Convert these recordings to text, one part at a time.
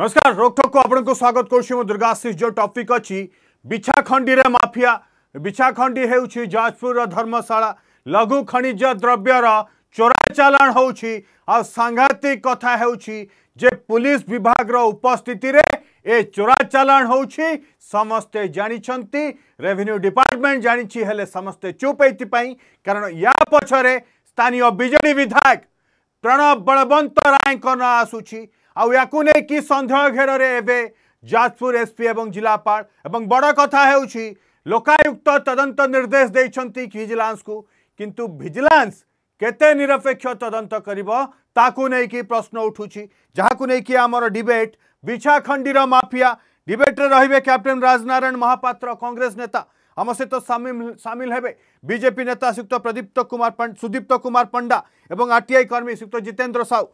नमस्कार रोकठोक को आपको स्वागत कर दुर्गाशीष जो टपिक अच्छी बिछाखंडी मफिया बिछाखंडी हो जाजपुर धर्मशाला लघु खनिज द्रव्यर चोरा चलाण हो सांघातिक कथा हो पुलिस विभाग उपस्थित रे ए चोरा चलाण हो समस्ते जानी रेवेन्यू डिपार्टमेंट जानी हेले समस्ते चुप ये कारण या पचर स्थानीय विजे विधायक प्रणव बलवंत राय आसूची आई सन्देह घेर एवं जाजपुर एसपी एवं जिलापाल एवं बड़ कथा हो लोकायुक्त तदंत निर्देश देखते भिजिलांस को किंतु भिजिलांस केते निरपेक्ष तदंत कर प्रश्न उठू जहाँ को लेकिन आमर डिबेट विछाखंडी माफिया डिबेट्रे रे कैप्टेन राजनारायण महापात्र कांग्रेस नेता आम सहित तो सामिल सामिल है बीजेपी नेता श्रीयुक्त प्रदीप्त कुमार सुदीप्त कुमार पंडा और आर टी आई कर्मी श्रीयुक्त जितेन्द्र साहू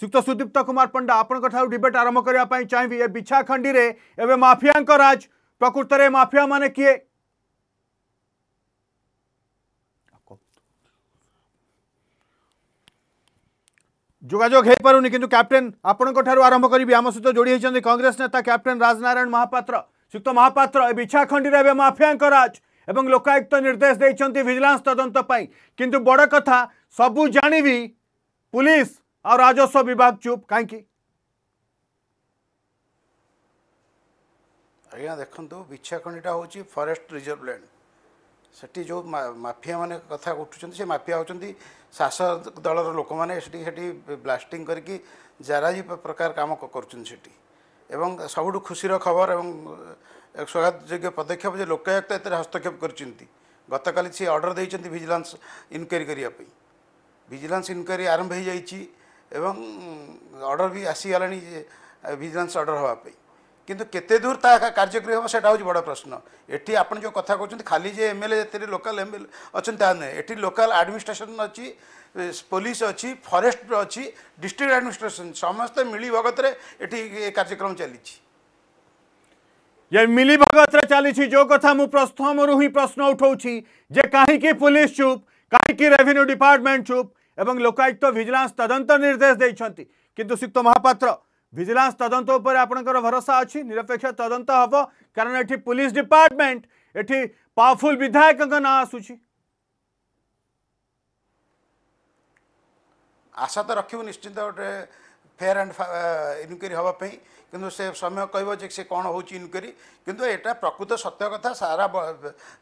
ଶ୍ରୀଯୁକ୍ତ ସୁଦୀପ୍ତ କୁମାର ପଣ୍ଡା ଆପଣଙ୍କ ଠାରୁ ଡିବେଟ୍ ଆରମ୍ଭ କରିବା ପାଇଁ ଚାହିଁବି ଏ ବିଛାଖଣ୍ଡିରେ ଏବେ ମାଫିଆଙ୍କ ରାଜ ପ୍ରକୃତରେ ମାଫିଆମାନେ କିଏ যোগাযোগ হয়ে পড়ুনি কিন্তু ক্যাপ্টেন আপনার ঠার আরম্ভ করবি আমার সহ যোড়ি হয়েছেন কংগ্রেস নেতা ক্যাপ্টেন রাজনারায়ণ মহাপাত্র শ্রীযুক্ত মহাপাত্র এ বিছাখণ্ডি এবে মাফিয়াঙ্ক রাজ এবং লোকায়ুক্ত নির্দেশ দিয়েছেন ভিজিলান্স তদন্ত কিন্তু বড় কথা সবু জাণবি পুলিশ और राजस्व विभाग चुप कहीं ଆଜ୍ଞା ଦେଖନ୍ତୁ ବିଛାଖଣ୍ଡିଟା ହେଉଛି ଫରେଷ୍ଟ ରିଜର୍ଭ ଲ୍ୟାଣ୍ଡ ସେଠି ଯେଉଁ ମାଫିଆମାନେ କଥା ଉଠୁଛନ୍ତି ସେ ମାଫିଆ ହେଉଛନ୍ତି ଶାସକ ଦଳର ଲୋକମାନେ ସେଠି ସେଠି ବ୍ଲାଷ୍ଟିଂ କରିକି ଜାରାଜି ପ୍ରକାର କାମ କରୁଛନ୍ତି ସେଠି ଏବଂ ସବୁଠୁ ଖୁସିର ଖବର ଏବଂ ସ୍ୱାଗତଯୋଗ୍ୟ ପଦକ୍ଷେପ ଯେ ଲୋକାୟୁକ୍ତ ଏଥିରେ ହସ୍ତକ୍ଷେପ କରିଛନ୍ତି ଗତକାଲି ସେ ଅର୍ଡ଼ର ଦେଇଛନ୍ତି ଭିଜିଲାନ୍ସ ଇନକ୍ୱାରୀ କରିବା ପାଇଁ ଭିଜିଲାନ୍ସ ଇନକ୍ୱାରୀ ଆରମ୍ଭ ହୋଇଯାଇଛି ଏବଂ ଅର୍ଡ଼ର ବି ଆସିଗଲାଣି ଭିଜିଲାନ୍ସ ଅର୍ଡ଼ର ହେବା ପାଇଁ କିନ୍ତୁ କେତେ ଦୂର ତାହା କାର୍ଯ୍ୟକ୍ରୀ ହେବ ସେଇଟା ହେଉଛି ବଡ଼ ପ୍ରଶ୍ନ ଏଠି ଆପଣ ଯେଉଁ କଥା କହୁଛନ୍ତି ଖାଲି ଯେ ଏମ୍ ଏଲ୍ ଏ ଏଥିରେ ଲୋକାଲ ଏମ୍ ଏଲ୍ ଅଛନ୍ତି ତାହା ନୁହେଁ ଏଠି ଲୋକାଲ ଆଡ଼ମିନିଷ୍ଟ୍ରେସନ୍ ଅଛି ପୋଲିସ ଅଛି ଫରେଷ୍ଟ ଅଛି ଡିଷ୍ଟ୍ରିକ୍ଟ ଆଡ଼ମିନିଷ୍ଟ୍ରେସନ୍ ସମସ୍ତେ ମିଳିଭଗତରେ ଏଠି କାର୍ଯ୍ୟକ୍ରମ ଚାଲିଛି ये मिली भगत चली जो कथा मुझ ही प्रश्न उठाऊँ जे कहीं पुलिस चुप कहीं रेवेन्यू डिपार्टमेंट चुप এবং লোকায়ুক্ত ভিজিলান্স তদন্ত নির্দেশ দিয়েছেন কিন্তু সুক্ত মহাপাত্র ভিজিলান্স তদন্ত উপরে আপনার ভরসা অছি নিরপেক্ষ তদন্ত হব কারণ এটি পুলিশ ডিপার্টমেন্ট এটি পাওয়ারফুল বিধায়ক না আসুচি আশা তো রাখবু নিশ্চিন্ত গোটে ফেয়ার ଆଣ୍ଡ ଇନକ୍ୱାରି ହେବା ପାଇଁ କିନ୍ତୁ ସେ ସମୟ କହିବ ଯେ ସେ କ'ଣ ହେଉଛି ଇନକ୍ୱାରି କିନ୍ତୁ ଏଇଟା ପ୍ରକୃତ ସତ୍ୟ କଥା ସାରା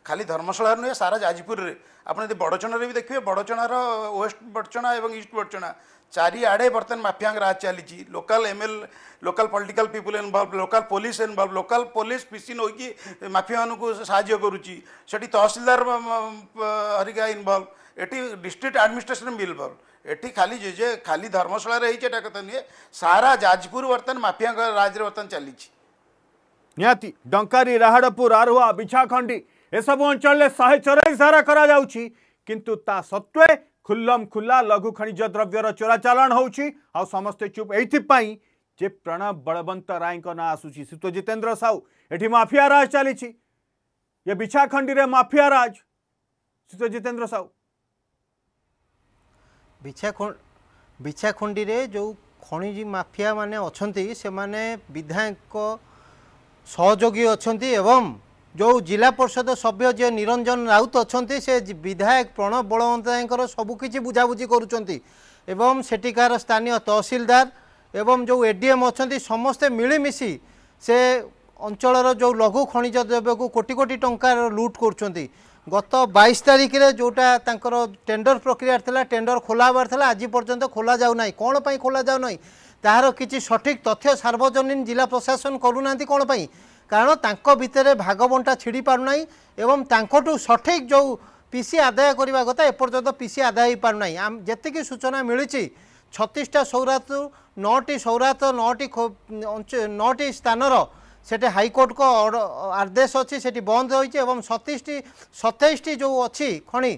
ଖାଲି ଧର୍ମଶାଳାରେ ନୁହେଁ ସାରା ଯାଜପୁରରେ ଆପଣ ଯଦି ବଡ଼ଚଣାରେ ବି ଦେଖିବେ ବଡ଼ଚଣାର ୱେଷ୍ଟ ବଡ଼ଚଣା ଏବଂ ଇଷ୍ଟ ବଡ଼ଚଣା ଚାରିଆଡ଼େ ବର୍ତ୍ତମାନ ମାଫିଆଙ୍କ ରାଜ ଚାଲିଛି local M L local political people involve local police involve local police PC ନେଇକି ମାଫିଆମାନଙ୍କୁ ସାହାଯ୍ୟ କରୁଛି ସେଠି ତହସିଲଦାର ହରିକା ଇନଭଲ୍ଭ ଏଠି ଡିଷ୍ଟ୍ରିକ୍ଟ ଆଡ଼ମିନିଷ୍ଟ୍ରେସନ ବି ଇନଭଲ୍ଭ एटी खाली जे खाली धर्मशाला रही कथा नुहे सारा जाजपुर बर्तन माफिया राज बर्तन चली ନିହାତି ଡଙ୍କାରୀ ରାହାଡ଼ପୁର ଆରୁଆ ବିଛାଖଣ୍ଡି ଏସବୁ ଅଞ୍ଚଳରେ ଶହେ ଚୋରାଇ ସାରା କରାଯାଉଛି କିନ୍ତୁ ତା ସତ୍ତ୍ୱେ ଖୁଲ୍ଲମ ଖୁଲ୍ଲା ଲଘୁ ଖଣିଜ ଦ୍ରବ୍ୟର ଚୋରାଚାଲାଣ ହେଉଛି ଆଉ ସମସ୍ତେ ଚୁପ୍ ଏଇଥିପାଇଁ ଯେ ପ୍ରଣବ ବଳବନ୍ତ ରାୟଙ୍କ ନାଁ ଆସୁଛି ସେ ତ ଜିତେନ୍ଦ୍ର ସାହୁ ଏଠି ମାଫିଆ ରାଜ ଚାଲିଛି ଏ ବିଛାଖଣ୍ଡିରେ ମାଫିଆ ରାଜ ସେ ତ ଜିତେନ୍ଦ୍ର ସାହୁ ବିଛାଖଣ୍ଡିରେ ଯେଉଁ ଖଣିଜ ମାଫିଆମାନେ ଅଛନ୍ତି ସେମାନେ ବିଧାୟକଙ୍କ ସହଯୋଗୀ ଅଛନ୍ତି ଏବଂ ଯେଉଁ ଜିଲ୍ଲା ପରିଷଦ ସଭ୍ୟ ଯିଏ ନିରଞ୍ଜନ ରାଉତ ଅଛନ୍ତି ସେ ବିଧାୟକ ପ୍ରଣବ ବଳବନ୍ତଙ୍କର ସବୁକିଛି ବୁଝାବୁଝି କରୁଛନ୍ତି ଏବଂ ସେଠିକାର ସ୍ଥାନୀୟ ତହସିଲଦାର ଏବଂ ଯେଉଁ ଏଡିଏମ୍ ଅଛନ୍ତି ସମସ୍ତେ ମିଳିମିଶି ସେ ଅଞ୍ଚଳର ଯେଉଁ ଲଘୁ ଖଣିଜ ଦ୍ରବ୍ୟକୁ କୋଟି କୋଟି ଟଙ୍କାର ଲୁଟ୍ କରୁଛନ୍ତି গত বাইশ তারিখে যেটা তাঁর টেন্ডর প্রক্রিয়ার লা টেন্ডর খোলা হবার লা আজ পর্যন্ত খোলা যাও না কোণ পাই খোলা যাও না তাহার কিছু সঠিক তথ্য সার্বজনীন জেলা প্রশাসন করু না কোণ পাই কারণ তাঁক ভিতরে ভাগ বন্টা ছিড়ি পারু না এবং তাঁকু সঠিক যে পিসি আদায় করা কথা এপর্যন্ত পিসি আদায় হয়ে পু না যেত সূচনা মিছে ছত্রিশটা সৌরাত নটি সৌরাত নটি নটি স্থানর সেটি হাইকোর্ট আদেশ অছি সেটি বন্ধ হয়েছে এবং সতেইশটি সতেইশটি যে অছি খনি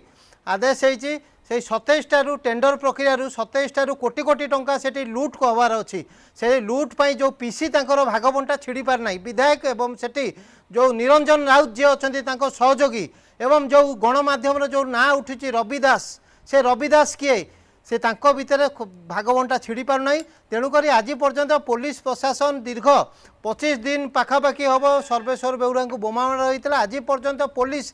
আদেশ হয়েছে সেই সতেইশটার টেন্ডর প্রক্রিয়ার সতেইশটার কোটি কোটি টঙ্কা সেটি লুট হবার অছি সেই লুট পাই যে পিসি তাঁর ভাগবন্টা ছিড়ি পার না বিধায়ক এবং সেটি যে নিরঞ্জন রাউত যে অনেক সহযোগী এবং যে গণমাধ্যমের যে না উঠুছি রবি দাস সে রবি দাস কি ସେ ତାଙ୍କ ଭିତରେ ଭାଗବଣ୍ଟା ଛିଡ଼ି ପାରୁନାହିଁ ତେଣୁକରି ଆଜି ପର୍ଯ୍ୟନ୍ତ ପୋଲିସ ପ୍ରଶାସନ ଦୀର୍ଘ ପଚିଶ ଦିନ ପାଖାପାଖି ହେବ ସର୍ବେଶ୍ୱର ବେଉରାଙ୍କୁ ବୋମାମାଡ଼ ହୋଇଥିଲା ଆଜି ପର୍ଯ୍ୟନ୍ତ ପୋଲିସ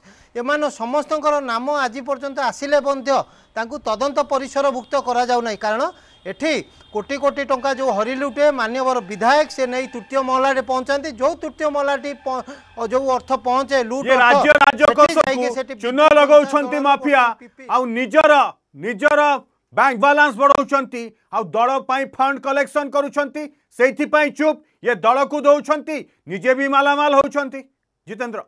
ଏମାନେ ସମସ୍ତଙ୍କର ନାମ ଆଜି ପର୍ଯ୍ୟନ୍ତ ଆସିଲେ ମଧ୍ୟ ତାଙ୍କୁ ତଦନ୍ତ ପରିସରଭୁକ୍ତ କରାଯାଉନାହିଁ କାରଣ ଏଠି କୋଟି କୋଟି ଟଙ୍କା ଯେଉଁ ହରିଲୁଟେ ମାନ୍ୟବର ବିଧାୟକ ସେ ନେଇ ତୃତୀୟ ମହଲାରେ ପହଞ୍ଚାନ୍ତି ଯେଉଁ ତୃତୀୟ ମହଲାଟି ଯେଉଁ ଅର୍ଥ ପହଞ୍ଚେ ଲୁଟ ରାଜ୍ୟ ରାଜ୍ୟ ଚୂନ ଲଗାଉଛନ୍ତି ମାଫିଆ ଆଉ ନିଜର ନିଜର ବ୍ୟାଙ୍କ ବାଲାନ୍ସ ବଢ଼ାଉଛନ୍ତି ଆଉ ଦଳ ପାଇଁ ଫଣ୍ଡ କଲେକ୍ସନ୍ କରୁଛନ୍ତି ସେଇଥିପାଇଁ ଚୁପ୍ ଇଏ ଦଳକୁ ଦେଉଛନ୍ତି ନିଜେ ବି ମାଲାମାଲ ହେଉଛନ୍ତି ଜିତେନ୍ଦ୍ର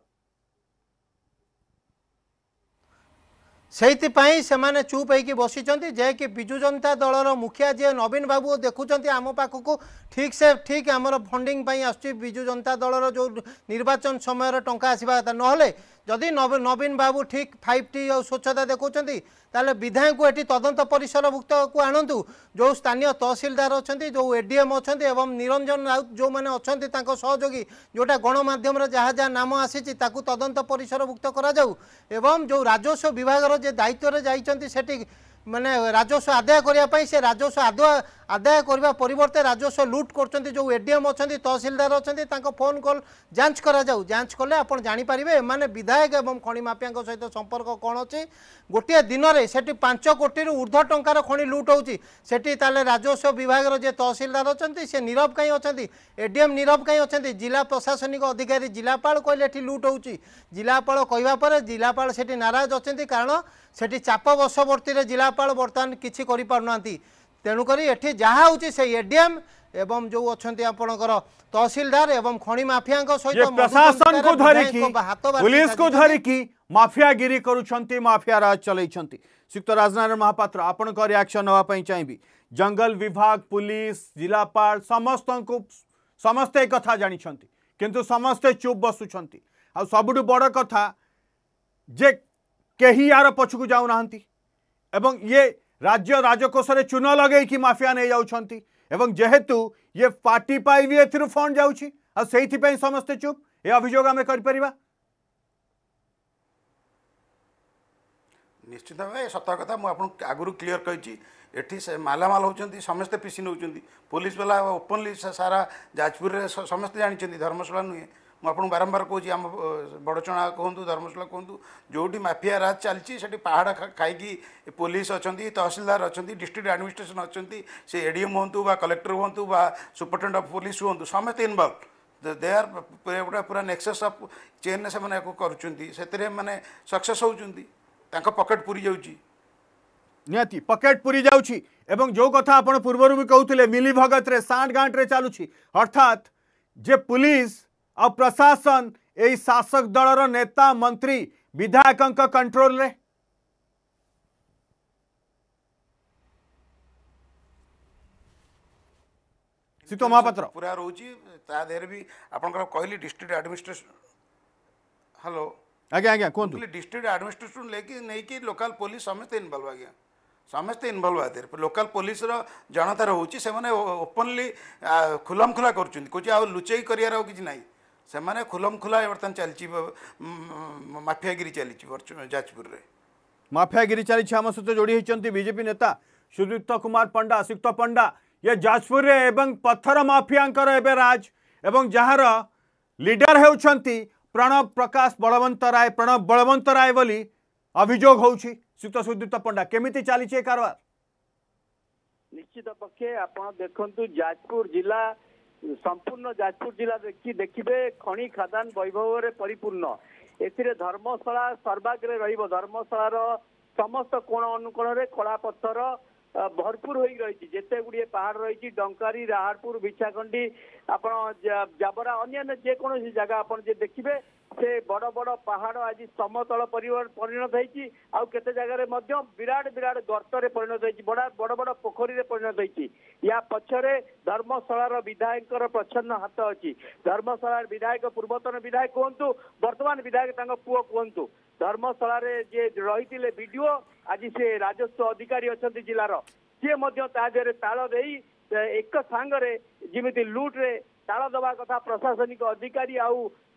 ସେଇଥିପାଇଁ ସେମାନେ ଚୁପ୍ ହେଇକି ବସିଛନ୍ତି ଯାହାକି ବିଜୁ ଜନତା ଦଳର ମୁଖିଆ ଯିଏ ନବୀନ ବାବୁ ଦେଖୁଛନ୍ତି ଆମ ପାଖକୁ ଠିକ୍ ସେ ଠିକ୍ ଆମର ଫଣ୍ଡିଂ ପାଇଁ ଆସୁଛି ବିଜୁ ଜନତା ଦଳର ଯେଉଁ ନିର୍ବାଚନ ସମୟରେ ଟଙ୍କା ଆସିବା କଥା ନହେଲେ ଯଦି ନବୀନ ବାବୁ ଠିକ୍ ଫାଇଭ୍ ଟି ଆଉ ସ୍ୱଚ୍ଛତା ଦେଖାଉଛନ୍ତି ତାହେଲେ ବିଧାୟକଙ୍କୁ ଏଠି ତଦନ୍ତ ପରିସରଭୁକ୍ତକୁ ଆଣନ୍ତୁ ଯେଉଁ ସ୍ଥାନୀୟ ତହସିଲଦାର ଅଛନ୍ତି ଯେଉଁ ଏଡିଏମ୍ ଅଛନ୍ତି ଏବଂ ନିରଞ୍ଜନ ରାଉତ ଯେଉଁମାନେ ଅଛନ୍ତି ତାଙ୍କ ସହଯୋଗୀ ଯେଉଁଟା ଗଣମାଧ୍ୟମରେ ଯାହା ଯାହା ନାମ ଆସିଛି ତାକୁ ତଦନ୍ତ ପରିସରଭୁକ୍ତ କରାଯାଉ ଏବଂ ଯେଉଁ ରାଜସ୍ୱ ବିଭାଗର ଯେ ଦାୟିତ୍ୱରେ ଯାଇଛନ୍ତି ସେଠି ମାନେ ରାଜସ୍ୱ ଆଦାୟ କରିବା ପାଇଁ ସେ ରାଜସ୍ୱ ଆଦାୟ আদায় করা পরিবর্তে রাজস্ব লুট করছেন যে এডিএম অনেক তহসিলদার অনেক ফোন কল যাঞ্চ করা যাও যাঞ্চ কলে আপনার জাঁপারে এমনি বিধায়ক এবং খনি মাফিয়া সহ সম্পর্ক কম অছে গোটিয়ে দিনরে সেটি পাঁচ কোটি ঊর্ধ্ব টঙ্কার খনি লুট হচ্ছে সেটি তাহলে রাজস্ব বিভাগের যে তহসিলদার অনেক সে নীরব কাই অনেক এডিএম নীরব কাই অনেক জেলা প্রশাসনিক অধিকারী জেলাপাল কহিলেন এটি লুট হচ্ছে জেলাপাল কে জেলাপাল সেটি নারাজ অনেক কারণ সেটি চাপ বশবর্তী জেলাপাল বর্তমান কিছু করে পু तेणुक ये जहाँ हूँ से एडीएम एवं जो अच्छा आपणकर तहसिलदार एवं खणी मफिया सहित प्रशासन को पुलिस को धरिकी मफिया गिरी करफिया राज चल श्रीक्त राजनारायण महापात्र आपण रिएक्शन नापी चाहिए जंगल विभाग पुलिस जिलापा समस्त को समस्ते एक जानते किंतु समस्ते चुप बसुं आ सब बड़ कथा जे कहीं यार पचकू जाऊना एवं ये राज्य राजकोष चून लगे माफिया नहीं जाऊँ जेहेतु ये पार्टी भी ए फंड जाऊँगी समस्ते चुप ये अभियोग आम कर निश्चित भाव सत कथा मुझे आगुरी क्लीयर कही ଏଠି ସେ समस्ते ହେଉଛନ୍ତି ସମସ୍ତେ ପିସି ନେଉଛନ୍ତି ପୋଲିସ ବାଲା ଓପନଲି ସାରା ଯାଜପୁରରେ ସମସ୍ତେ ଜାଣିଛନ୍ତି ମୁଁ ଆପଣଙ୍କୁ ବାରମ୍ବାର କହୁଛି ଆମ ବଡ଼ଚଣା କୁହନ୍ତୁ ଧର୍ମଶାଳା କୁହନ୍ତୁ ଯେଉଁଠି ମାଫିଆ ରାଜ ଚାଲିଛି ସେଠି ପାହାଡ଼ ଖାଇକି ପୋଲିସ ଅଛନ୍ତି ତହସିଲଦାର ଅଛନ୍ତି ଡିଷ୍ଟ୍ରିକ୍ଟ ଆଡ଼ମିନିଷ୍ଟ୍ରେସନ୍ ଅଛନ୍ତି ସେ ଏଡ଼ିଏମ୍ ହୁଅନ୍ତୁ ବା କଲେକ୍ଟର ହୁଅନ୍ତୁ ବା ସୁପରିଟେଣ୍ଡ ଅଫ୍ ପୋଲିସ ହୁଅନ୍ତୁ ସମସ୍ତେ ଇନଭଲ୍ଭ ଦେ ଆର୍ ପୁରା ପୁରା ନେକ୍ସସ୍ ଅଫ୍ ଚେନ୍ରେ ସେମାନେ ଆକୁ କରୁଛନ୍ତି ସେଥିରେ ମାନେ ସକ୍ସେସ୍ ହେଉଛନ୍ତି ତାଙ୍କ ପକେଟ୍ ପୁରୀ ଯାଉଛି ନିହାତି ପକେଟ୍ ପୁରୀ ଯାଉଛି ଏବଂ ଯେଉଁ କଥା ଆପଣ ପୂର୍ବରୁ ବି କହୁଥିଲେ ମିଲିଭଗତରେ ସାଣ୍ଡ ଗାଁଟରେ ଚାଲୁଛି ଅର୍ଥାତ୍ ଯେ ପୁଲିସ୍ आ प्रशासन यही शासक दल नेता मंत्री विधायक कंट्रोल रे महापात्र पूरा रोजी ता भी आपन कहली डिस्ट्रिक्ट एडमिनिस्ट्रेशन हेलो आज्ञा आज्ञा कौन डिस्ट्रिक्ट एडमिनिस्ट्रेशन लेके नहीं कि लोकल पुलिस समस्त इनवल्व आज गया समस्ते इनवल्व आ लोकल पुलिस जनता रोचे से ओपनली खुलम खुला कर कोची आ लुचेई नहीं से मैंने खुलम खुला बर्तमान चलती मफियागिरी चली जाजपुर मफियागिरी चली सहित जोड़ी होती बीजेपी नेता सुदीप्त कुमार पंडा सुक्त पंडा ये जाजपुर एवं पथर माफिया राज जार लिडर हो प्रणव प्रकाश बलवंत राय प्रणव बलवंत राय बोली अभोग हो सुदीप्त पंडा केमी चली कार निश्चित पक्षे आप देखु जाजपुर जिला ସମ୍ପୂର୍ଣ୍ଣ ଯାଜପୁର ଜିଲ୍ଲା ଦେଖି ଦେଖିବେ ଖଣି ଖାଦାନ ବୈଭବରେ ପରିପୂର୍ଣ୍ଣ ଏଥିରେ ଧର୍ମଶାଳା ସର୍ବାଗ୍ରେ ରହିବ ଧର୍ମଶାଳାର ସମସ୍ତ କୋଣ ଅନୁକୋଣରେ କଳା ପଥର ଭରପୁର ହୋଇ ରହିଛି ଯେତେ ଗୁଡ଼ିଏ ପାହାଡ଼ ରହିଛି ଡଙ୍କାରୀ ରାହାରପୁର ବିଛାଖଣ୍ଡି ଆପଣ ଜାବରା ଅନ୍ୟାନ୍ୟ ଯେକୌଣସି ଜାଗା ଆପଣ ଯେ ଦେଖିବେ ସେ ବଡ ବଡ଼ ପାହାଡ଼ ଆଜି ସମତଳ ପରିଣତ ହେଇଛି ଆଉ କେତେ ଜାଗାରେ ମଧ୍ୟ ବିରାଟ ବିରାଟ ଗର୍ତ୍ତରେ ପରିଣତ ହେଇଛି ବଡ ବଡ଼ ବଡ଼ ପୋଖରୀରେ ପରିଣତ ହେଇଛି ୟା ପଛରେ ଧର୍ମଶାଳାର ବିଧାୟକଙ୍କର ପ୍ରଚ୍ଛନ୍ନ ହାତ ଅଛି ଧର୍ମଶାଳାର ବିଧାୟକ ପୂର୍ବତନ ବିଧାୟକ କୁହନ୍ତୁ ବର୍ତ୍ତମାନ ବିଧାୟକ ତାଙ୍କ ପୁଅ କୁହନ୍ତୁ ଧର୍ମଶାଳାରେ ଯିଏ ରହିଥିଲେ ବିଡିଓ ଆଜି ସେ ରାଜସ୍ୱ ଅଧିକାରୀ ଅଛନ୍ତି ଜିଲ୍ଲାର ସିଏ ମଧ୍ୟ ତା ଦେହରେ ତାଳ ଦେଇ ଏକ ସାଙ୍ଗରେ ଯେମିତି ଲୁଟ୍ରେ ତାଳ ଦେବା କଥା ପ୍ରଶାସନିକ ଅଧିକାରୀ ଆଉ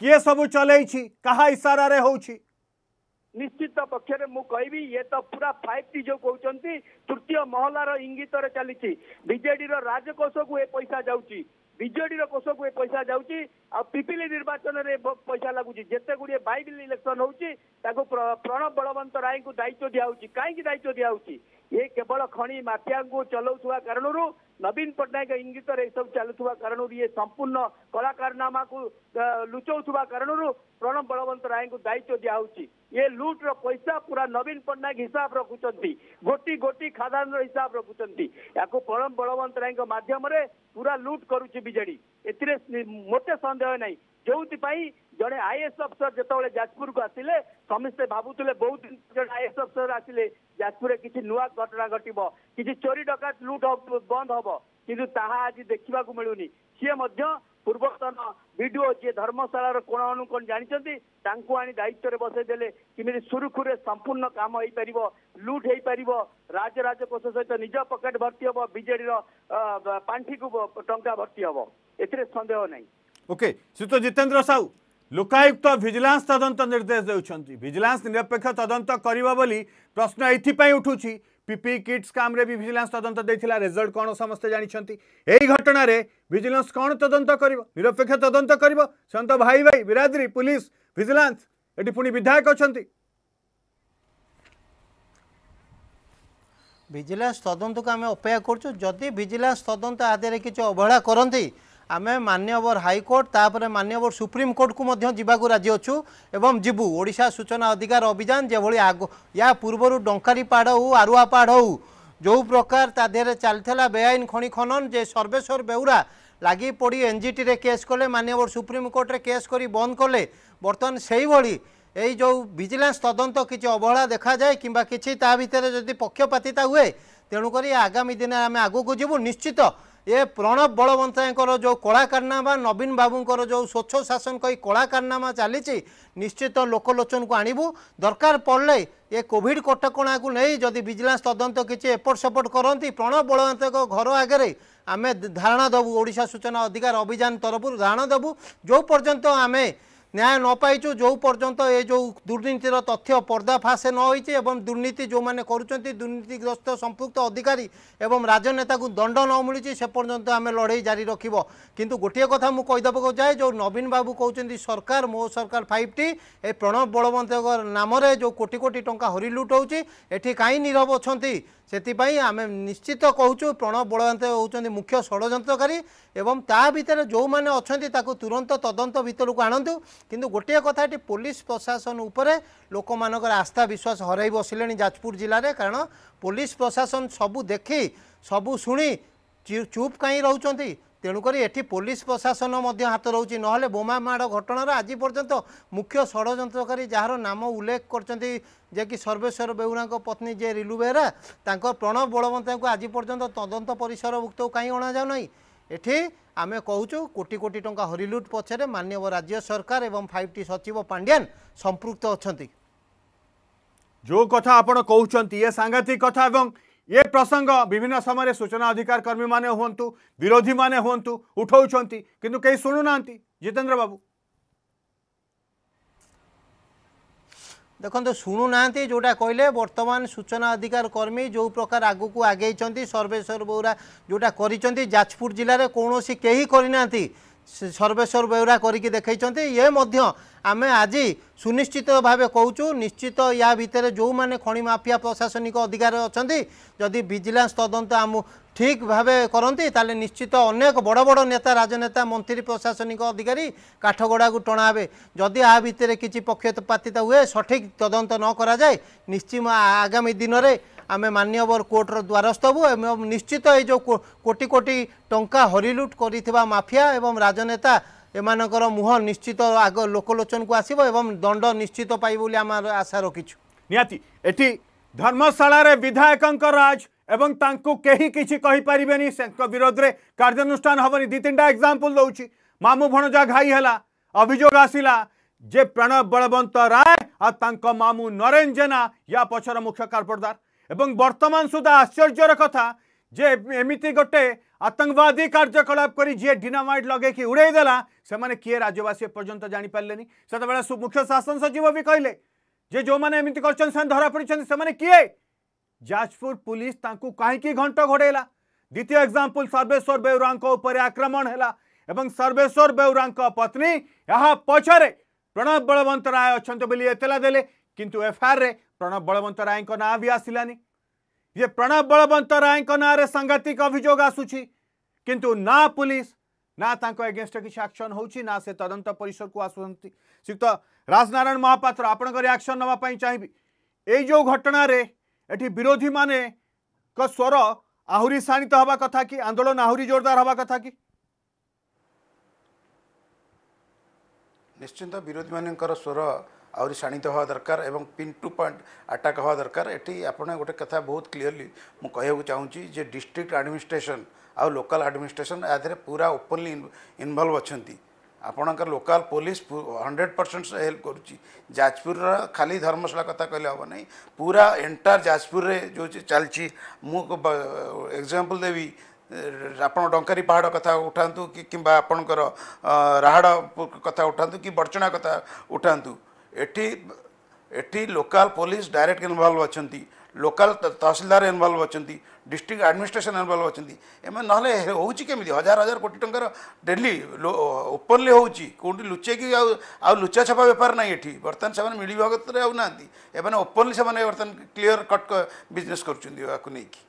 किए सब चलै कहा इशारा रे होउछि ନିଶ୍ଚିତ ପକ୍ଷରେ ମୁଁ କହିବି ଇଏ ତ ପୁରା ଫାଇଭ୍ ଟି ଯୋଉ କହୁଛନ୍ତି ତୃତୀୟ ମହଲାର ଇଙ୍ଗିତରେ ଚାଲିଛି ବିଜେଡିର ରାଜକୋଷକୁ ଏ ପଇସା ଯାଉଛି ବିଜେଡିର କୋଷକୁ ଏ ପଇସା ଯାଉଛି ଆଉ ପିପିଲି ନିର୍ବାଚନରେ ପଇସା ଲାଗୁଛି ଯେତେ ଗୁଡ଼ିଏ ବାଇବିଲ୍ ଇଲେକ୍ସନ ହଉଛି ତାକୁ ପ୍ରଣବ ବଳବନ୍ତ ରାୟଙ୍କୁ ଦାୟିତ୍ୱ ଦିଆହଉଛି କାହିଁକି ଦାୟିତ୍ୱ ଦିଆହଉଛି ये केवल खणी मफिया को चलाउवा कारण नवीन पट्टनायक इंगित सब चलुवा कारण ये संपूर्ण कलाकारनामा को लुचाऊवा कारण प्रणव बलवंत राय को दायित्व दिहूँ ये लुट्र पैसा पूरा नवीन पट्टनायक हिसाब रखुंट गोटी गोटी खादान हिसाब रखुंट या प्रणव बलवंत रायम पूरा लुट करुच्चे विजेडी ए मोटे सन्देह नहीं ଯେଉଁଥିପାଇଁ ଜଣେ ଆଇଏଏସ୍ ଅଫିସର ଯେତେବେଳେ ଯାଜପୁରକୁ ଆସିଲେ ସମସ୍ତେ ଭାବୁଥିଲେ ବହୁତ ଦିନ ଜଣେ ଆଇଏଏସ୍ ଅଫିସର ଆସିଲେ ଯାଜପୁରରେ କିଛି ନୂଆ ଘଟଣା ଘଟିବ କିଛି ଚୋରି ଡକାୟତ ଲୁଟ୍ ବନ୍ଦ ହବ କିନ୍ତୁ ତାହା ଆଜି ଦେଖିବାକୁ ମିଳୁନି ସିଏ ମଧ୍ୟ ପୂର୍ବତନ ବିଡିଓ ଯିଏ ଧର୍ମଶାଳାର କୋଣ ଅନୁକୋଣ ଜାଣିଛନ୍ତି ତାଙ୍କୁ ଆଣି ଦାୟିତ୍ୱରେ ବସେଇ ଦେଲେ କେମିତି ସୁରୁଖୁରୁରେ ସମ୍ପୂର୍ଣ୍ଣ କାମ ହେଇପାରିବ ଲୁଟ୍ ହେଇପାରିବ ରାଜରାଜକୋଷ ସହିତ ନିଜ ପକେଟ୍ ଭର୍ତ୍ତି ହେବ ବିଜେଡିର ପାଣ୍ଠିକୁ ଟଙ୍କା ଭର୍ତ୍ତି ହେବ ଏଥିରେ ସନ୍ଦେହ ନାହିଁ ઓકે શ્રીયુક્ત જીતેନ୍ଦ୍ર સાହୁ ଲୋକାୟୁକ୍ତ ଭିଜିଲାନ୍ସ ତଦନ୍ତ ନିର୍ଦ୍ଦେଶ ଦେଉଛନ୍ତି ଭିଜିଲାନ୍ସ ନିରପେକ୍ଷ ତଦନ୍ତ କରିବ ବୋଲି ପ୍ରଶ୍ନ ଏଥିପାଇଁ ଉଠୁଛି ପିପି କିଟ୍ ସ୍କାମ୍ରେ ବି ଭିଜିଲାନ୍ସ ତଦନ୍ତ ଦେଇଥିଲା ରେଜଲ୍ଟ କ'ଣ ସମସ୍ତେ ଜାଣିଛନ୍ତି ଏହି ଘଟଣାରେ ଭିଜିଲାନ୍ସ କ'ଣ ତଦନ୍ତ କରିବ ନିରପେକ୍ଷ ତଦନ୍ତ କରିବ ସନ୍ତ ଭାଇ ଭାଇ ବିରାଦରୀ ପୁଲିସ ଭିଜିଲାନ୍ସ ଏଠି ପୁଣି ବିଧାୟକ ଅଛନ୍ତି ଭିଜିଲାନ୍ସ ତଦନ୍ତକୁ ଆମେ ଅପେକ୍ଷା କରୁଛୁ ଯଦି ଭିଜିଲାନ୍ସ ତଦନ୍ତ ଆଦିରେ କିଛି ଅବହେଳା କରନ୍ତି ଆମେ ମାନ୍ୟବର ହାଇକୋର୍ଟ ତାପରେ ମାନ୍ୟବର ସୁପ୍ରିମକୋର୍ଟକୁ ମଧ୍ୟ ଯିବାକୁ ରାଜି ଅଛୁ ଏବଂ ଯିବୁ ଓଡ଼ିଶା ସୂଚନା ଅଧିକାର ଅଭିଯାନ ଯେଭଳି ଆଗ ୟା ପୂର୍ବରୁ ଡଙ୍କାରୀପାଡ଼ ହଉ ଆରୁଆପାଡ଼ ହଉ ଯେଉଁ ପ୍ରକାର ତା ଦେହରେ ଚାଲିଥିଲା ବେଆଇନ ଖଣି ଖନନ ଯେ ସର୍ବେଶ୍ୱର ବେଉରା লাগি পড়ি এনজিটিরে কেস কলে মাননীয় সুপ্রিমকোর্টরে কেস করে বন্ধ কলে বর্তমান সেইভাবে এই যে ভিজিলান্স তদন্ত কিছু অবহেলা দেখা যায় কিংবা কিছু তা ভিতরে যদি পক্ষপাতিতা হুয়ে তেণুকরি আগামী দিনে আমি আগুক যাবু নিশ্চিত ଏ ପ୍ରଣବ ବଳବନ୍ତାଙ୍କର ଯେଉଁ କଳା କାରନାମା ନବୀନ ବାବୁଙ୍କର ଯେଉଁ ସ୍ୱଚ୍ଛ ଶାସନ କହି କଳା କାରନାମା ଚାଲିଛି ନିଶ୍ଚିତ ଲୋକଲୋଚନକୁ ଆଣିବୁ ଦରକାର ପଡ଼ିଲେ ଏ କୋଭିଡ଼ କଟକଣାକୁ ନେଇ ଯଦି ଭିଜିଲାନ୍ସ ତଦନ୍ତ କିଛି ଏପଟ ସେପଟ କରନ୍ତି ପ୍ରଣବ ବଳବନ୍ତଙ୍କ ଘର ଆଗରେ ଆମେ ଧାରଣା ଦେବୁ ଓଡ଼ିଶା ସୂଚନା ଅଧିକାର ଅଭିଯାନ ତରଫରୁ ଧାରଣା ଦେବୁ ଯେଉଁ ପର୍ଯ୍ୟନ୍ତ ଆମେ ନ୍ୟାୟ ନ ପାଇଛୁ ଯେଉଁ ପର୍ଯ୍ୟନ୍ତ ଏ ଯେଉଁ ଦୁର୍ନୀତିର ତଥ୍ୟ ପର୍ଦ୍ଦାଫାଶ ନ ହୋଇଛି ଏବଂ ଦୁର୍ନୀତି ଯେଉଁମାନେ କରୁଛନ୍ତି ଦୁର୍ନୀତିଗ୍ରସ୍ତ ସମ୍ପୃକ୍ତ ଅଧିକାରୀ ଏବଂ ରାଜନେତାକୁ ଦଣ୍ଡ ନ ମିଳୁଛି ସେ ପର୍ଯ୍ୟନ୍ତ ଆମେ ଲଢ଼େଇ ଜାରି ରଖିବ କିନ୍ତୁ ଗୋଟିଏ କଥା ମୁଁ କହିଦେବାକୁ ଯାଏ ଯେଉଁ ନବୀନ ବାବୁ କହୁଛନ୍ତି ସରକାର ମୋ ସରକାର ଫାଇଭ୍ ଟି ଏ ପ୍ରଣବ ବଳବନ୍ତଙ୍କ ନାମରେ ଯେଉଁ କୋଟି କୋଟି ଟଙ୍କା ହରିଲୁଟ ହେଉଛି ଏଠି କାହିଁ ନିରବ ଅଛନ୍ତି ସେଥିପାଇଁ ଆମେ ନିଶ୍ଚିତ କହୁଛୁ ପ୍ରଣବ ବଳବନ୍ତ ହେଉଛନ୍ତି ମୁଖ୍ୟ ଷଡ଼ଯନ୍ତ୍ରକାରୀ ଏବଂ ତା ଭିତରେ ଯେଉଁମାନେ ଅଛନ୍ତି ତାକୁ ତୁରନ୍ତ ତଦନ୍ତ ଭିତରକୁ ଆଣନ୍ତୁ କିନ୍ତୁ ଗୋଟିଏ କଥା ଏଠି ପୋଲିସ ପ୍ରଶାସନ ଉପରେ ଲୋକମାନଙ୍କର ଆସ୍ଥା ବିଶ୍ୱାସ ହରାଇ ବସିଲେଣି ଯାଜପୁର ଜିଲ୍ଲାରେ କାରଣ ପୋଲିସ ପ୍ରଶାସନ ସବୁ ଦେଖି ସବୁ ଶୁଣି ଚୁପ୍ କାହିଁ ରହୁଛନ୍ତି ᱛᱮᱱুকুৰি ᱮᱴᱤ ᱯᱚᱞᱤᱥ ᱯᱨᱚᱥᱟᱥᱚᱱ ᱢᱚᱫᱷᱭᱟ ᱦᱟᱛᱟᱨ ᱦᱩᱪᱤ ᱱᱚᱦᱞᱮ ᱵᱚᱢᱟ ᱢᱟᱲᱟ ᱜᱷᱚᱴᱚᱱᱟ ᱨᱮ ᱟᱡᱤ ᱯᱚᱨᱡᱚᱱᱛᱚ ᱢᱩᱠᱷᱭ ᱥᱚᱲᱚ ᱡᱚᱱᱛᱨᱠᱟᱨᱤ ᱡᱟᱦᱟᱨ ᱱᱟᱢ ᱩᱞᱮᱠ ᱠᱚᱨᱪᱷᱟᱱᱛᱤ ᱡᱮ ᱠᱤ ᱥᱟᱨᱵᱮᱥᱣᱚᱨ ᱵᱮᱜᱩᱱᱟ ᱠᱚ ᱯᱚᱛᱱᱤ ᱡᱮ ᱨᱤᱞᱩᱵᱮᱨᱟ ᱛᱟᱸᱠᱚ ᱯᱨᱚᱱᱚᱵ ᱵᱚᱲᱚᱢᱛᱟᱭ ᱠᱚ ᱟᱡᱤ ᱯᱚᱨᱡᱚᱱᱛᱚ ᱛᱟᱫᱚᱱᱛ ᱯᱚᱨᱤᱥᱚᱨᱚ ᱵᱩᱠᱛᱚ ᱠᱟᱭ ᱚᱰᱟ ᱡᱟᱣ ᱱᱟᱭ ᱮᱴᱤ ᱟ ये प्रसंग विभिन्न समय सूचना अधिकार कर्मी मैंने हूँ विरोधी मैंने हूँ उठाऊ कितु कहीं शुणु ना जितेन्द्र बाबू ଦେଖନ୍ତୁ ଶୁଣୁନାହାନ୍ତି ଯେଉଁଟା କହିଲେ ବର୍ତ୍ତମାନ ସୂଚନା ଅଧିକାର କର୍ମୀ ଯେଉଁ ପ୍ରକାର ଆଗକୁ ଆଗେଇଛନ୍ତି ସର୍ବେଶ୍ୱର ବେଉରା ଯେଉଁଟା କରିଛନ୍ତି ଯାଜପୁର ଜିଲ୍ଲାରେ କୌଣସି କେହି କରିନାହାନ୍ତି ସର୍ବେଶ୍ୱର ବେଉରା କରିକି ଦେଖାଇଛନ୍ତି ଇଏ ମଧ୍ୟ ଆମେ ଆଜି ସୁନିଶ୍ଚିତ ଭାବେ କହୁଛୁ ନିଶ୍ଚିତ ୟା ଭିତରେ ଯେଉଁମାନେ ଖଣି ମାଫିଆ ପ୍ରଶାସନିକ ଅଧିକାର ଅଛନ୍ତି ଯଦି ଭିଜିଲାନ୍ସ ତଦନ୍ତ ଆମ ଠିକ୍ ଭାବେ କରନ୍ତି ତାହେଲେ ନିଶ୍ଚିତ ଅନେକ ବଡ଼ ବଡ଼ ନେତା ରାଜନେତା ମନ୍ତ୍ରୀ ପ୍ରଶାସନିକ ଅଧିକାରୀ କାଠଗଡ଼ାକୁ ଟଣା ହେବେ ଯଦି ଆ ଭିତରେ କିଛି ପକ୍ଷପାତିତା ହୁଏ ସଠିକ୍ ତଦନ୍ତ ନ କରାଯାଏ ନିଶ୍ଚିତ ଆଗାମୀ ଦିନରେ ଆମେ ମାନ୍ୟବର କୋର୍ଟର ଦ୍ୱାରସ୍ଥ ହେବୁ ଏବଂ ନିଶ୍ଚିତ ଏଇ ଯେଉଁ କୋଟି କୋଟି ଟଙ୍କା ହରିଲୁଟ୍ କରିଥିବା ମାଫିଆ ଏବଂ ରାଜନେତା এমানকর মুহ নিশ্চিত আগ লোকলোচন কু আসব এবং দণ্ড নিশ্চিত পাই বলে আমার আশা রাখিছু নিহতি এটি ধর্মশালার বিধায়ক রাজ এবং তাঁকু কেহি কিছু কহিপারে বিরোধে কার্যানুষ্ঠান হবনি দুই তিনটা এক্সাম্পল দৌছি মামু ভণজা ঘাই হল অভিযোগ আসিলা যে প্রণব বলবন্ত রায় আর তাঁক মামু নরেন জেনা ইয়া পছর মুখ্য কার্পদার এবং বর্তমান সুদ্ধা আশ্চর্যর কথা যে এমিতি গোটে आतंकवादी कार्यकलाप जी डिनामाइट लगे कि उड़ेदेला से किए राज्यवास पर्यटन जापारे से मुख्य शासन सचिव भी कहले जे जो मैंने एमती कर धरा पड़ते किए जाजपुर पुलिस कहीं घंट घोड़ेला द्वितीय एग्जाम्पल सर्वेश्वर बेहरा आक्रमण है सर्वेश्वर बेहरा पत्नी यह पचरे प्रणव बलवंत राय अच्छा एतला दे कि एफआईआर प्रणव बलवंत राय भी आसलानी ये प्रणव बलवंतराय नाँरे सांघातिक अभियोग आसूची किंतु ना पुलिस ना एगेस्ट किसी आक्शन हो तदंत परिसर को आसुंट राजनारायण महापात्र आपण रियाक्शन नापी चाहिए ये जो घटन एटी विरोधी मान स्वर आहरी शाणित हवा कथा कि आंदोलन आहरी जोरदार हवा कथा कि निश्चिंत विरोधी मान स्वर आहरी शाणित हवा दरकार पिन टू पॉइंट आटाक हवा दरकार ये आप गोटे कथा बहुत क्लीयरली मुझे चाहूँगी जे डिस्ट्रिक्ट आडमिनिस्ट्रेसन आउ लोकाल आडमिनिस्ट्रेसन या देर पूरा ओपनली इनवल्व अच्छा आपणकर local police hundred percent help कराजपुर खाली धर्मशाला कथा कह ना पूरा एंटायर जाजपुर जो चलती मुझे एक्जामपल देवी आप डी पहाड़ कथ उठातु कि किंबा आपणकर राहाड़ कथा उठात कि बड़चणा कथा उठात ଏଠି ఎట్టి లోకల్ పోలీస్ డైరెక్ట్గా ఇన్వాల్వ్ వచ్చింది ଲୋକାଲ ତହସିଲଦାର ଇନଭଲ୍ଭ ଅଛନ୍ତି ଡିଷ୍ଟ୍ରିକ୍ଟ ଆଡ଼ମିନିଷ୍ଟ୍ରେସନ୍ ଇନଭଲ୍ଭ ଅଛନ୍ତି ଏମାନେ ନହେଲେ ହେଉଛି କେମିତି ହଜାର ହଜାର କୋଟି ଟଙ୍କାର ଡେଲି ଓପନ୍ଲି ହେଉଛି କେଉଁଠି ଲୁଚେଇକି ଆଉ ଆଉ ଲୁଚା ଛପା ବେପାର ନାହିଁ ଏଠି ବର୍ତ୍ତମାନ ସେମାନେ ମିଳିଭଗତରେ ଆଉ ନାହାନ୍ତି ଏମାନେ ଓପନ୍ଲି ସେମାନେ ବର୍ତ୍ତମାନ କ୍ଲିଅର କଟ୍ ବିଜନେସ୍ କରୁଛନ୍ତି ଏହାକୁ ନେଇକି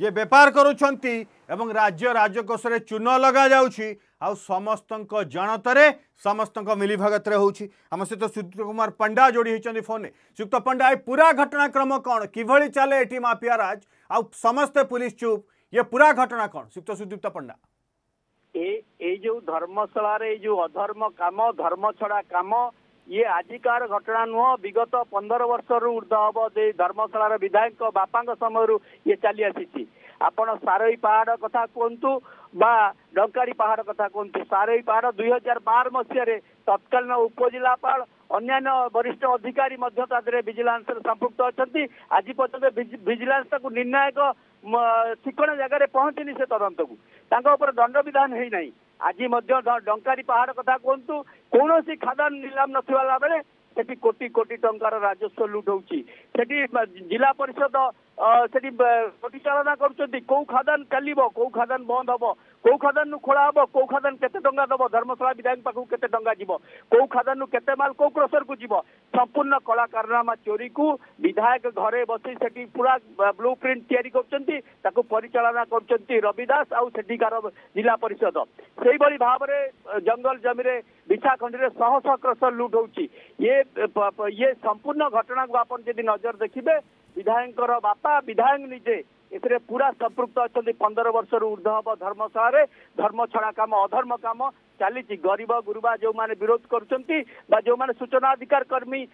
যে বেপার করুচ্ছন্তি এবং রাজ্য রাজকোষে চূর্ণ লগা যাচ্ছি আউ সমস্ত জনতরে সমস্ত মিলিভগতরে হচ্ছে আমার সহ সুযুক্ত কুমার পণ্ডা যোড়ি হয়েছেন ফোনে সুযুক্ত পণ্ডা এই পুরা ঘটনাক্রম কম কিভাবে চলে এটি মাফিয়া রাজ আউ সমস্তে পুলিশ চুপ ইয়ে পুরা ঘটনা কম সুযুক্ত সুদীপ্ত পণ্ডা এই যে ধর্মশালার এই যে অধর্ম কাম ধর্ম ছড়া কাম ये आज घटना नुह विगत पन्ध्र वर्षहरू ऊर्ध्व हब त्यही धर्मशाला विधायक बापा समयहरू आपण सारै पहाड कथा बा बाङ्कारी पहाड कथा कु सारै पहाड दुई हजार बार मसहार तत्कालीन उपजिल्लापा वरिष्ठ अधिकी म भिजलान्स सम्पृक्त अझ पर्य भिजिलान्स त निर्णायक ठिक जगर पहचिने तदर दण्डविधानी ଆଜି ମଧ୍ୟ ଡଙ୍କାରୀ ପାହାଡ଼ କଥା କୁହନ୍ତୁ କୌଣସି ଖାଦାନ ନିଲାମ ନଥିବା ବେଳେ ସେଠି କୋଟି କୋଟି ଟଙ୍କାର ରାଜସ୍ୱ ଲୁଟ୍ ହେଉଛି ସେଠି ଜିଲ୍ଲା ପରିଷଦ सेठी परिचा खादान चल कौ खादान बंद हम कौ खादान खोला हम कौ खादान केंगा दब धर्मशाला खादान संपूर्ण कला कारनामा चोरी को विधायक घरे बस ब्लू प्रिंट या परिचा कर रवि आठिकार जिला परिषद से भाव में जंगल जमि विछाखंड में शह शह क्रसर लुट हो ये ये संपूर्ण घटना को आप जी नजर देखिए विधायकर बापा विधायक निजे पूरा एपृक्त अस्ति पन्ध्र वर्षहरू ऊर्ध्व हब धर्मशाले धर्म छडा कम अधर्म कम चाहिँ गरीब गुरुवा जो भने विरोध गर्ुले सूचना अधिकार कर्मी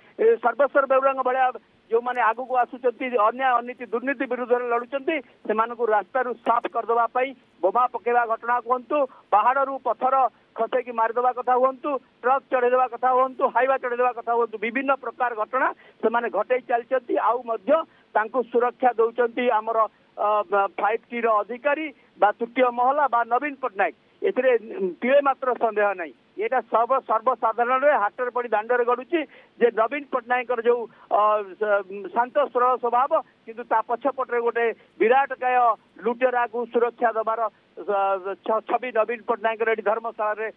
सर्वस्वर बहुला भेला जो भने आगु आसु अन्य अनति दुर्नीति विरुद्धले लडुन्छ त्यसको रास्तु साफ गरिदे पनि बोमा पकेवा घटना कुन्छु पाहाडहरू पथर ଖସେଇକି ମାରିଦେବା କଥା ହୁଅନ୍ତୁ ଟ୍ରକ୍ ଚଢ଼େଇଦେବା କଥା ହୁଅନ୍ତୁ ହାଇୱା ଚଢ଼େଇଦେବା କଥା ହୁଅନ୍ତୁ ବିଭିନ୍ନ ପ୍ରକାର ଘଟଣା ସେମାନେ ଘଟେଇ ଚାଲିଛନ୍ତି ଆଉ ମଧ୍ୟ ତାଙ୍କୁ ସୁରକ୍ଷା ଦେଉଛନ୍ତି ଆମର ଫାଇଭ୍ ଟିର ଅଧିକାରୀ ବା ତୃତୀୟ ମହଲା ବା ନବୀନ ପଟ୍ଟନାୟକ ଏଥିରେ ଟିଏ ମାତ୍ର ସନ୍ଦେହ ନାହିଁ ଏଇଟା ସର୍ବ ସର୍ବସାଧାରଣରେ ହାଟରେ ପଡ଼ି ଦାଣ୍ଡରେ ଗଡ଼ୁଛି ଯେ ନବୀନ ପଟ୍ଟନାୟକଙ୍କର ଯେଉଁ ଶାନ୍ତ ସରଳ ସ୍ୱଭାବ କିନ୍ତୁ ତା ପଛପଟରେ ଗୋଟେ ବିରାଟକାୟ लुटेरा को सुरक्षा देवार छवि नवीन पट्टनायक धर्मशाला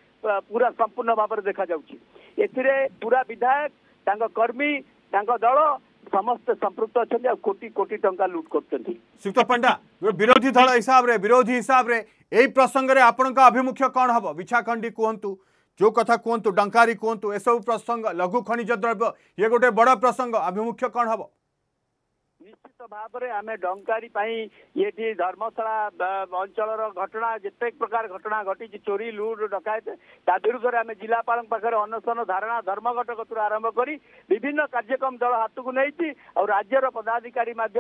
पूरा संपूर्ण भाव देखा पूरा विधायक कर्मी दल समस्त संप्रत अच्छा कोटी कोटी टाइम लुट कर पंडा विरोधी दल हिसाब से विरोधी हिसाब से यही प्रसंग में आप आभिमुख्य कौन हम विछाखंडी कहतु जो कथा कहतु डंकारी कहतु एसबू प्रसंग लघु खनिज द्रव्य ये गोटे बड़ प्रसंग अभिमुख्य कौन हम ନିଶ୍ଚିତ ଭାବରେ ଆମେ ଡଙ୍କାରୀ ପାଇଁ ଏଠି ଧର୍ମଶାଳା ଅଞ୍ଚଳର ଘଟଣା ଯେତେ ପ୍ରକାର ଘଟଣା ଘଟିଛି ଚୋରି ଲୁଟ୍ ଡକାୟତ ତା ବିରୁଦ୍ଧରେ ଆମେ ଜିଲ୍ଲାପାଳଙ୍କ ପାଖରେ ଅନଶନ ଧାରଣା ଧର୍ମଘଟ କତୁରୁ ଆରମ୍ଭ କରି ବିଭିନ୍ନ କାର୍ଯ୍ୟକ୍ରମ ଦଳ ହାତକୁ ନେଇଛି ଆଉ ରାଜ୍ୟର ପଦାଧିକାରୀ ମଧ୍ୟ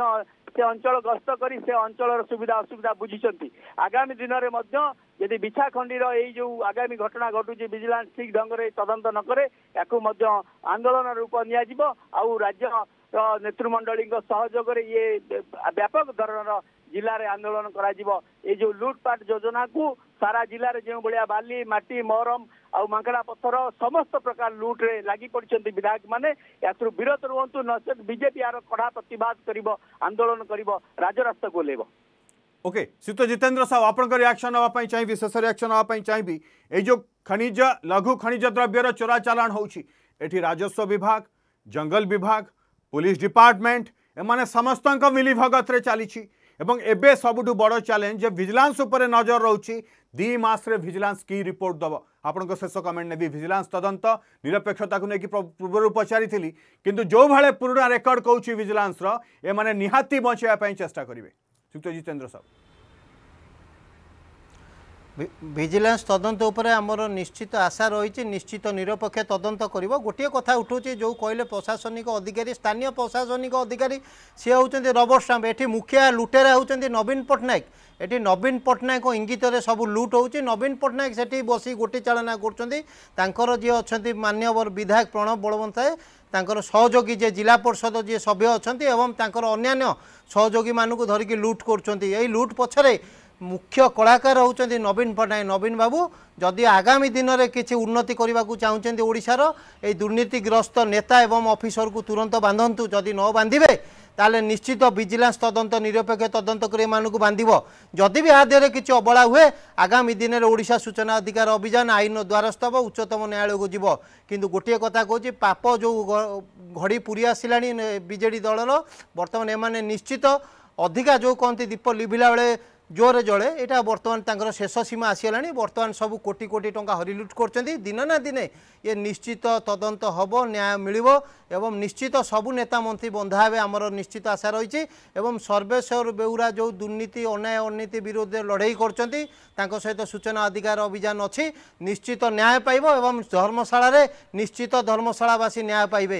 ସେ ଅଞ୍ଚଳ ଗସ୍ତ କରି ସେ ଅଞ୍ଚଳର ସୁବିଧା ଅସୁବିଧା ବୁଝିଛନ୍ତି ଆଗାମୀ ଦିନରେ ମଧ୍ୟ ଯଦି ବିଛାଖଣ୍ଡିର ଏଇ ଯୋଉ ଆଗାମୀ ଘଟଣା ଘଟୁଛି ଭିଜିଲାନ୍ସ ଠିକ୍ ଢଙ୍ଗରେ ତଦନ୍ତ ନକରେ ୟାକୁ ମଧ୍ୟ ଆନ୍ଦୋଳନ ରୂପ ନିଆଯିବ ଆଉ ରାଜ୍ୟ र नेतृमण्डलीको सहयोगले ये व्यापक धरणर ଜିଲ୍ଲାରେ ଆନ୍ଦୋଳନ କରାଯିବ ଏ ଯୋଉ ଲୁଟପାଟ ଯୋଜନାକୁ ସାରା ଜିଲ୍ଲାରେ ଯେଉଁ ଭଳିଆ ବାଲି ମାଟି ମହରମ ଆଉ ମାଙ୍କଡ଼ା ପଥର ସମସ୍ତ ପ୍ରକାର ଲୁଟରେ ଲାଗି ପଡ଼ିଛନ୍ତି ବିଧାୟକମାନେ ଏଥିରୁ ବିରତ ରୁହନ୍ତୁ ନଚେତ୍ ବିଜେପି ଏହାର କଡ଼ା ପ୍ରତିବାଦ କରିବ ଆନ୍ଦୋଳନ କରିବ ରାଜରାସ୍ତାକୁ ଓହ୍ଲାଇବ ଓକେ ଶ୍ରୀତ ଜିତେନ୍ଦ୍ର ସାହୁ ଆପଣଙ୍କ ରିଆକ୍ସନ୍ ନେବା ପାଇଁ ଚାହିଁବି ଶେଷ ରିଆକ୍ସନ୍ ନେବା ପାଇଁ ଚାହିଁବି ଏଇ ଯେଉଁ ଖଣିଜ ଲଘୁ ଖଣିଜ ଦ୍ରବ୍ୟର ଚୋରାଚାଲାଣ ହେଉଛି ଏଠି ରାଜସ୍ୱ ବିଭାଗ ଜଙ୍ଗଲ ବିଭାଗ পুলিশ ডিপার্টমেন্ট এমানে সমস্ত মিলিভগতরে চালিছি এবং এবে সবুঠু বড় চ্যালেঞ্জ যে ভিজিলান্স উপরে নজর রয়েছে দুই মাসে ভিজিলান্স কি রিপোর্ট দেব আপনার শেষ কমেন্ট নেবি ভিজিলান্স তদন্ত নিরপেক্ষতা নেই পূর্বর পচারি কিন্তু যেভাবে পুরোনা রেকর্ড কৌছি ভিজিলান্সর এমানে নিহাতি বঞ্চাইয়া চেষ্টা করবে যুক্ত জিতেন্দ্র সাহু ଭିଜିଲାନ୍ସ ତଦନ୍ତ ଉପରେ ଆମର ନିଶ୍ଚିତ ଆଶା ରହିଛି ନିଶ୍ଚିତ ନିରପେକ୍ଷ ତଦନ୍ତ କରିବ ଗୋଟିଏ କଥା ଉଠୁଛି ଯେଉଁ କହିଲେ ପ୍ରଶାସନିକ ଅଧିକାରୀ ସ୍ଥାନୀୟ ପ୍ରଶାସନିକ ଅଧିକାରୀ ସିଏ ହେଉଛନ୍ତି ରବର ଷ୍ଟାମ୍ପ ଏଠି ମୁଖିଆ ଲୁଟେରା ହେଉଛନ୍ତି ନବୀନ ପଟ୍ଟନାୟକ ଏଠି ନବୀନ ପଟ୍ଟନାୟକଙ୍କ ଇଙ୍ଗିତରେ ସବୁ ଲୁଟ୍ ହେଉଛି ନବୀନ ପଟ୍ଟନାୟକ ସେଠି ବସି ଗୋଟି ଚାଳନା କରୁଛନ୍ତି ତାଙ୍କର ଯିଏ ଅଛନ୍ତି ମାନ୍ୟବର ବିଧାୟକ ପ୍ରଣବ ବଳବନ୍ତ ତାଙ୍କର ସହଯୋଗୀ ଯିଏ ଜିଲ୍ଲା ପରିଷଦ ଯିଏ ସଭ୍ୟ ଅଛନ୍ତି ଏବଂ ତାଙ୍କର ଅନ୍ୟାନ୍ୟ ସହଯୋଗୀମାନଙ୍କୁ ଧରିକି ଲୁଟ୍ କରୁଛନ୍ତି ଏଇ ଲୁଟ୍ ପଛରେ মুখ্য কলাকার হচ্ছেন নবীন পট্টনাক নবীন বাবু যদি আগামী দিনের কিছু উন্নতি করা চাহুমান ওড়শার এই দুর্নীতিগ্রস্ত নেতা এবং অফিসর তুরন্ত বাঁধতু যদি ন বাঁধবে তাহলে নিশ্চিত ভিজিলান্স তদন্ত নিরপেক্ষ তদন্ত করে এমনক বাঁধিব যদি বি আদেহে কিছু অবলা হুয়ে আগামী দিনের ওড়শা সূচনা অধিকার অভিযান আইন দ্বারস্থ হব উচ্চতম ন্যায়ালয়ক যাব কিন্তু গোটিয়ে কথা কুচি পাপ যে ঘড়ি পুরি আসিলা বিজেডি দলর বর্তমান এমানে নিশ্চিত অধিকা যে কহতি দীপ লিভিলা বেড়ে জোরে জলে এটা বর্তমান তাঁর শেষ সীমা আসিগলা বর্তমান সব কোটি কোটি টাকা হরিলুট করছেন দিন না দিনে ইয়ে নিশ্চিত তদন্ত হব ন্যায় মিলব এবং নিশ্চিত সবু নেতা মন্ত্রী বন্ধা হবে আমার নিশ্চিত আশা রয়েছে এবং সর্বেশ্বর বেউরা যে দুর্নীতি অন্যায় অনীতি বিরুদ্ধে লড়াই করছেন তাঁর সহ সূচনা অধিকার অভিযান অশ্চিত ন্যায় পাইব এবং ধর্মশালার নিশ্চিত ধর্মশালাবাসী ন্যায় পাইবে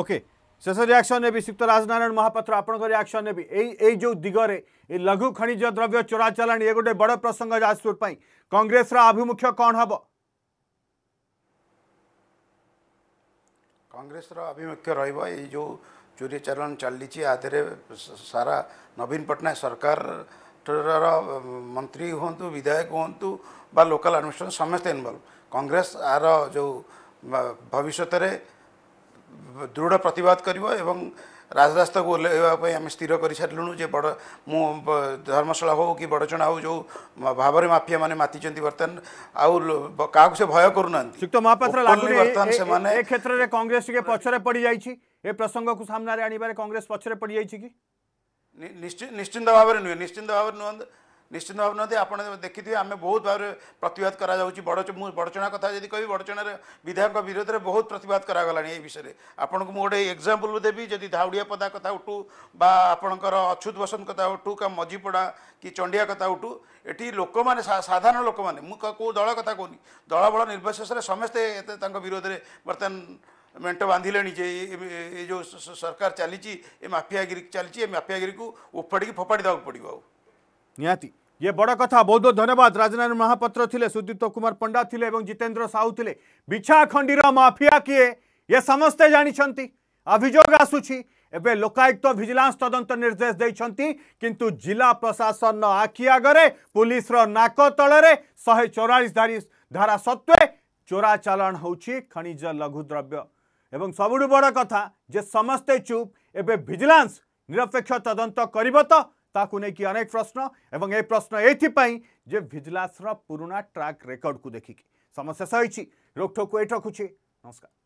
ওকে शेष रियाक्शन ने श्रीक्त राजनारायण महापात्र आपक्शन ने भी जो दिगरे ये लघु खनिज द्रव्य चोरा चला ये गोटे बड़ प्रसंग जाजपुर कंग्रेस आभिमुख्य कौन हम कंग्रेस आभिमुख्य रो चोरी चलाण चली आधे सारा नवीन पट्टनायक सरकार मंत्री हूँ विधायक हूँ बा लोकाल आडमिनिस्ट्रेसन समस्त इनवल्व कंग्रेस आर जो भविष्य ଦୃଢ଼ ପ୍ରତିବାଦ କରିବ ଏବଂ ରାଜରାସ୍ତାକୁ ଓହ୍ଲାଇବା ପାଇଁ ଆମେ ସ୍ଥିର କରିସାରିଲୁଣୁ ଯେ ବଡ଼ ମୁଁ ଧର୍ମଶାଳା ହେଉ କି ବଡ଼ଚଣା ହେଉ ଯେଉଁ ଭାବରେ ମାଫିଆମାନେ ମାତିଛନ୍ତି ବର୍ତ୍ତମାନ ଆଉ କାହାକୁ ସେ ଭୟ କରୁନାହାନ୍ତି ଯୁକ୍ତ ମହାପାତ୍ର ବର୍ତ୍ତମାନ ସେମାନେ ଏ କ୍ଷେତ୍ରରେ କଂଗ୍ରେସ ଟିକେ ପଛରେ ପଡ଼ିଯାଇଛି ଏ ପ୍ରସଙ୍ଗକୁ ସାମ୍ନାରେ ଆଣିବାରେ କଂଗ୍ରେସ ପଛରେ ପଡ଼ିଯାଇଛି କି ନିଶ୍ଚିନ୍ତ ଭାବରେ ନୁହେଁ ନିଶ୍ଚିନ୍ତ ଭାବରେ ନୁହନ୍ତି ନିଶ୍ଚିତ ଭାବେ ନୁହନ୍ତି ଆପଣ ଦେଖିଥିବେ ଆମେ ବହୁତ ଭାବରେ ପ୍ରତିବାଦ କରାଯାଉଛି ବଡ଼ ମୁଁ ବଡ଼ଚଣା କଥା ଯଦି କହିବି ବଡ଼ଚଣାରେ ବିଧାୟକଙ୍କ ବିରୋଧରେ ବହୁତ ପ୍ରତିବାଦ କରାଗଲାଣି ଏ ବିଷୟରେ ଆପଣଙ୍କୁ ମୁଁ ଗୋଟେ ଏକ୍ଜାମ୍ପଲ୍ ଦେବି ଯଦି ଧାଉଡ଼ିଆ ପଦା କଥା ଉଠୁ ବା ଆପଣଙ୍କର ଅଚ୍ୟୁତ ବସନ୍ତ କଥା ଉଠୁ କା ମଝିପଡ଼ା କି ଚଣ୍ଡିଆ କଥା ଉଠୁ ଏଠି ଲୋକମାନେ ସାଧାରଣ ଲୋକମାନେ ମୁଁ କେଉଁ ଦଳ କଥା କହୁନି ଦଳବଳ ନିର୍ବିଶେଷରେ ସମସ୍ତେ ଏତେ ତାଙ୍କ ବିରୋଧରେ ବର୍ତ୍ତମାନ ମେଣ୍ଟ ବାନ୍ଧିଲେଣି ଯେ ଏ ଯେଉଁ ସରକାର ଚାଲିଛି ଏ ମାଫିଆଗିରି ଚାଲିଛି ଏ ମାଫିଆଗିରିକୁ ଉପାଡ଼ିକି ଫୋପାଡ଼ି ଦେବାକୁ ପଡ଼ିବ ଆଉ ନିହାତି ये बड़ कथा बहुत बहुत धन्यवाद राजनारायण महापात्र थे सुदीप्त कुमार पंडा थे जितेन्द्र साहू थे बिछा खंडीर माफिया किए ये समस्ते जानते अभोग आसूची एवं लोकायुक्त तो भिजिलांस तदंत तो निर्देश देखते किंतु जिला प्रशासन आखि आगे पुलिस नाक तलर शहे चौराश धारा सत्वे चोरा चलाण हो खनिज लघुद्रव्य এবং সবুঠু বড় কথা समस्ते चुप एवं भिजिलांस निरपेक्ष तदंत तो कर তো তা কোনে কি अनेक प्रश्न এবং এই প্রশ্ন এইতি পাই যে ভিজিলাসৰ পূর্ণা ট্রাক ৰেকৰ্ড কো দেখি কি সমস্যা হৈছি ৰকটো কো এট ৰকুছি নমস্কাৰ